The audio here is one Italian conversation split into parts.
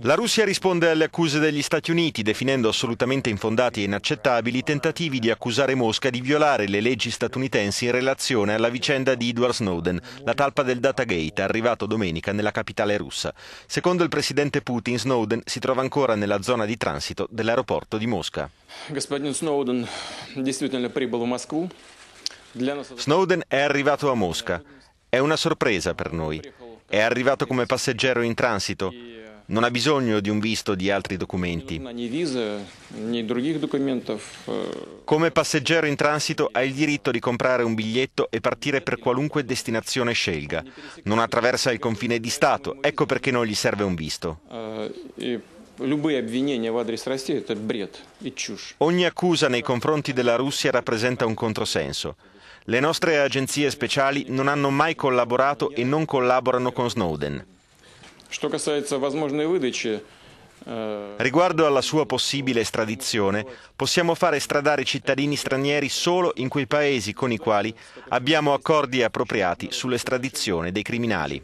La Russia risponde alle accuse degli Stati Uniti, definendo assolutamente infondati e inaccettabili i tentativi di accusare Mosca di violare le leggi statunitensi in relazione alla vicenda di Edward Snowden, la talpa del Datagate, arrivato domenica nella capitale russa. Secondo il presidente Putin, Snowden si trova ancora nella zona di transito dell'aeroporto di Mosca. Snowden è arrivato a Mosca. È una sorpresa per noi. È arrivato come passeggero in transito. Non ha bisogno di un visto di altri documenti. Э, come passeggero in transito ha il diritto di comprare un biglietto e partire per qualunque destinazione scelga. Non attraversa il confine di Stato, ecco perché non gli serve un visto. Э, Ogni accusa nei confronti della Russia rappresenta un controsenso. Le nostre agenzie speciali non hanno mai collaborato e non collaborano con Snowden. Что касается возможной выдачи, eh. Riguardo alla sua possibile estradizione, possiamo fare estradare cittadini stranieri solo in quei paesi con i quali abbiamo accordi appropriati sull'estradizione dei criminali.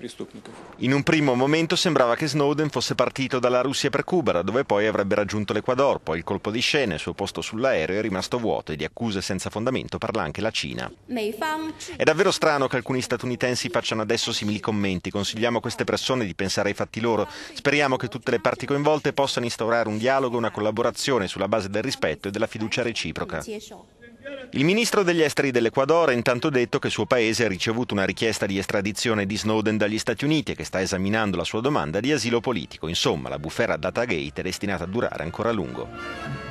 In un primo momento sembrava che Snowden fosse partito dalla Russia per Cuba, dove poi avrebbe raggiunto l'Equador, poi il colpo di scena, il suo posto sull'aereo è rimasto vuoto e di accuse senza fondamento parla anche la Cina. È davvero strano che alcuni statunitensi facciano adesso simili commenti, consigliamo a queste persone di pensare ai fatti loro, speriamo che tutte le parti coinvolte Costituente possano instaurare un dialogo e una collaborazione sulla base del rispetto e della fiducia reciproca. Il ministro degli esteri dell'Equador ha intanto detto che il suo paese ha ricevuto una richiesta di estradizione di Snowden dagli Stati Uniti e che sta esaminando la sua domanda di asilo politico. Insomma, la bufera data gate è destinata a durare ancora a lungo.